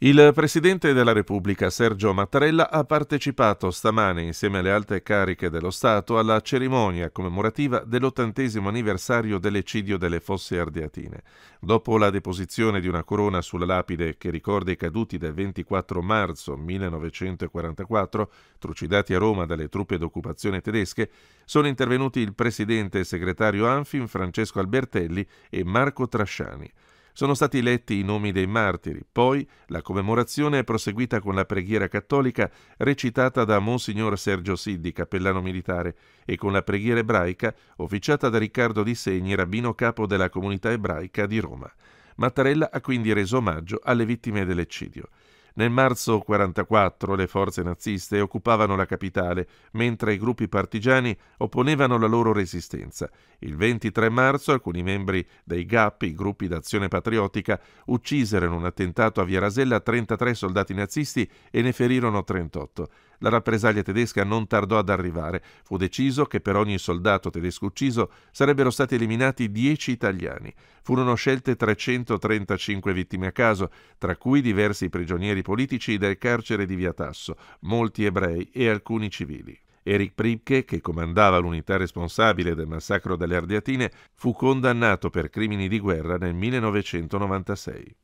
Il Presidente della Repubblica Sergio Mattarella ha partecipato stamane insieme alle alte cariche dello Stato alla cerimonia commemorativa dell'ottantesimo anniversario dell'eccidio delle fosse ardeatine. Dopo la deposizione di una corona sulla lapide che ricorda i caduti del 24 marzo 1944, trucidati a Roma dalle truppe d'occupazione tedesche, sono intervenuti il Presidente e Segretario Anfin Francesco Albertelli e Marco Trasciani. Sono stati letti i nomi dei martiri, poi la commemorazione è proseguita con la preghiera cattolica recitata da Monsignor Sergio Siddi, cappellano militare, e con la preghiera ebraica officiata da Riccardo Di Segni, rabbino capo della comunità ebraica di Roma. Mattarella ha quindi reso omaggio alle vittime dell'eccidio. Nel marzo 44 le forze naziste occupavano la capitale, mentre i gruppi partigiani opponevano la loro resistenza. Il 23 marzo alcuni membri dei GAP, i gruppi d'azione patriottica, uccisero in un attentato a Via Rasella 33 soldati nazisti e ne ferirono 38. La rappresaglia tedesca non tardò ad arrivare. Fu deciso che per ogni soldato tedesco ucciso sarebbero stati eliminati 10 italiani. Furono scelte 335 vittime a caso, tra cui diversi prigionieri politici del carcere di Via Tasso, molti ebrei e alcuni civili. Erich Pripke, che comandava l'unità responsabile del massacro delle Ardeatine, fu condannato per crimini di guerra nel 1996.